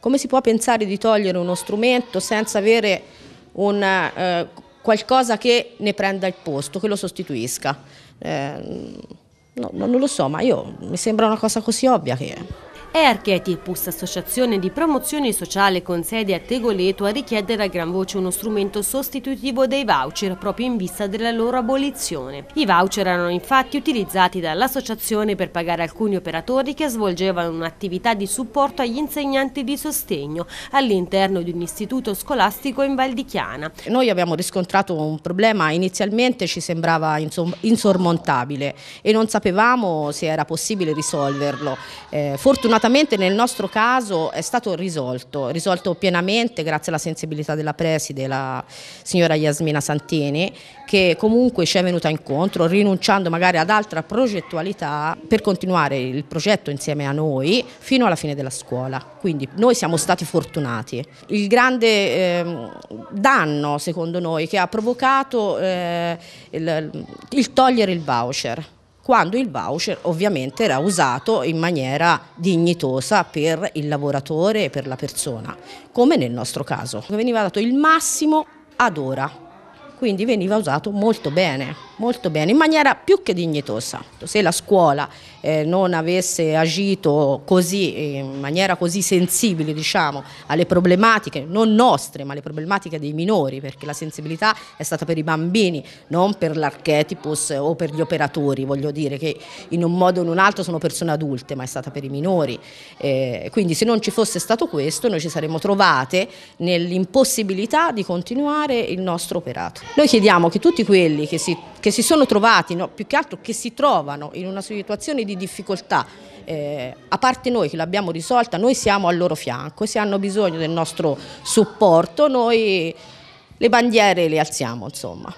Come si può pensare di togliere uno strumento senza avere una, eh, qualcosa che ne prenda il posto, che lo sostituisca? Eh, no, non lo so, ma io, mi sembra una cosa così ovvia che... È Archetipus, associazione di promozione sociale con sede a Tegoleto, a richiedere a gran voce uno strumento sostitutivo dei voucher proprio in vista della loro abolizione. I voucher erano infatti utilizzati dall'associazione per pagare alcuni operatori che svolgevano un'attività di supporto agli insegnanti di sostegno all'interno di un istituto scolastico in Val di Chiana. Noi abbiamo riscontrato un problema, inizialmente ci sembrava insormontabile e non sapevamo se era possibile risolverlo. Eh, fortunatamente fortunatamente nel nostro caso è stato risolto, risolto pienamente grazie alla sensibilità della preside, la signora Yasmina Santini, che comunque ci è venuta incontro, rinunciando magari ad altra progettualità per continuare il progetto insieme a noi fino alla fine della scuola. Quindi noi siamo stati fortunati. Il grande eh, danno, secondo noi, che ha provocato eh, il, il togliere il voucher quando il voucher ovviamente era usato in maniera dignitosa per il lavoratore e per la persona, come nel nostro caso. Veniva dato il massimo ad ora, quindi veniva usato molto bene, molto bene, in maniera più che dignitosa. Se la scuola eh, non avesse agito così, in maniera così sensibile diciamo, alle problematiche, non nostre, ma alle problematiche dei minori, perché la sensibilità è stata per i bambini, non per l'archetipus o per gli operatori, voglio dire, che in un modo o in un altro sono persone adulte, ma è stata per i minori. Eh, quindi se non ci fosse stato questo, noi ci saremmo trovate nell'impossibilità di continuare il nostro operato. Noi chiediamo che tutti quelli che si, che si sono trovati, no, più che altro che si trovano in una situazione di difficoltà, eh, a parte noi che l'abbiamo risolta, noi siamo al loro fianco e se hanno bisogno del nostro supporto noi le bandiere le alziamo insomma.